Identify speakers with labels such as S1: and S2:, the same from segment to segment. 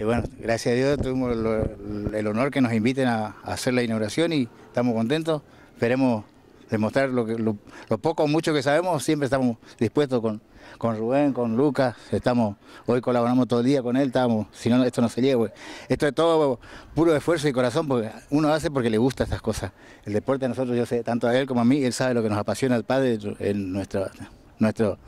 S1: Y bueno, gracias a Dios tuvimos el honor que nos inviten a, hacer la inauguración y estamos contentos. Esperemos demostrar lo, poco o mucho que sabemos. Siempre estamos dispuestos con, Rubén, con Lucas. Estamos, hoy colaboramos todo el día con él. Estamos, si no, esto no se lleva. Esto es todo puro esfuerzo y corazón porque uno hace porque le gusta estas cosas. El deporte a nosotros, yo sé, tanto a él como a mí, él sabe lo que nos apasiona al padre en nuestra nuestro,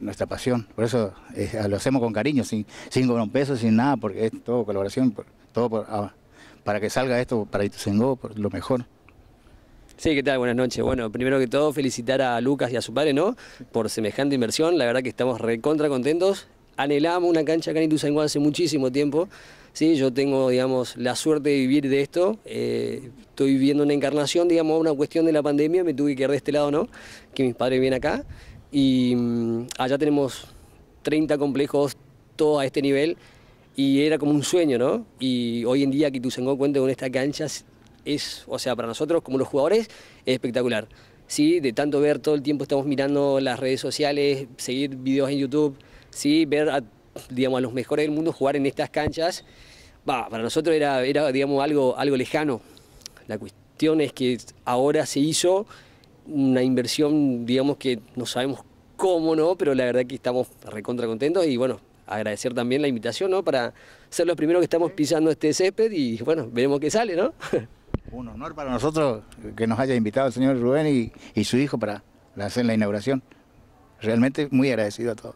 S1: nuestra pasión. Por eso eh, lo hacemos con cariño, sin, sin cobrar un peso, sin nada, porque es todo colaboración, todo ah, para que salga esto para Ituzaingó, por lo mejor.
S2: Sí, ¿qué tal? Buenas noches. Bueno, primero que todo, felicitar a Lucas y a su padre, ¿no? Por semejante inversión. La verdad que estamos recontra contentos. Anhelamos una cancha acá en Ituzaingó hace muchísimo tiempo. Sí, yo tengo, digamos, la suerte de vivir de esto. Eh, estoy viviendo una encarnación, digamos, una cuestión de la pandemia. Me tuve que ir de este lado, ¿no? Que mis padres vienen acá y mm, allá tenemos 30 complejos, todo a este nivel, y era como un sueño, ¿no? Y hoy en día que se cuente con estas canchas es, o sea, para nosotros como los jugadores es espectacular. Sí, de tanto ver todo el tiempo estamos mirando las redes sociales, seguir videos en YouTube, sí, ver a, digamos, a los mejores del mundo jugar en estas canchas, va para nosotros era, era digamos, algo, algo lejano. La cuestión es que ahora se hizo una inversión, digamos que no sabemos cómo no, pero la verdad que estamos recontra contentos y bueno, agradecer también la invitación, ¿no? Para ser los primeros que estamos pisando este césped y bueno, veremos qué sale, ¿no?
S1: Un honor para nosotros que nos haya invitado el señor Rubén y, su hijo para hacer la inauguración. Realmente muy agradecido a todos.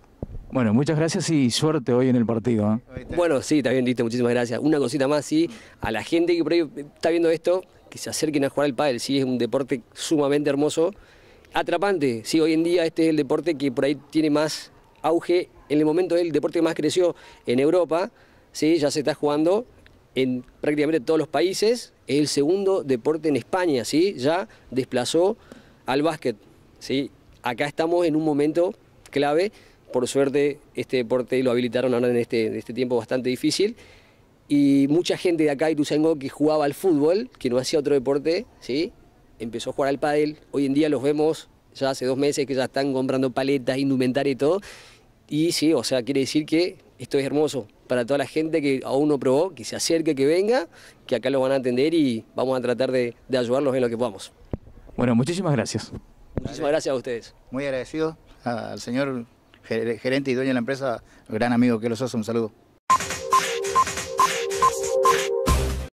S1: Bueno, muchas gracias y suerte hoy en el partido.
S2: ¿eh? Bueno, sí, también, Listo, muchísimas gracias. Una cosita más, sí, a la gente que por ahí está viendo esto, que se acerquen a jugar al pádel, sí, es un deporte sumamente hermoso, atrapante, sí, hoy en día este es el deporte que por ahí tiene más auge, en el momento del deporte que más creció en Europa, ya se está jugando en prácticamente todos los países, es el segundo deporte en España, sí, ya desplazó al básquet, sí, acá estamos en un momento clave, por suerte este deporte lo habilitaron ahora en este, en este tiempo bastante difícil, y mucha gente de acá de que jugaba al fútbol, que no hacía otro deporte, ¿sí? empezó a jugar al pádel. Hoy en día los vemos, ya hace dos meses que ya están comprando paletas, indumentaria y todo. Y sí, o sea, quiere decir que esto es hermoso para toda la gente que aún no probó, que se acerque, que venga, que acá los van a atender y vamos a tratar de, de ayudarlos en lo que podamos.
S1: Bueno, muchísimas gracias.
S2: Muchísimas gracias a ustedes. Muy agradecido
S1: al señor gerente y dueño de la empresa, gran amigo que los hace, un saludo.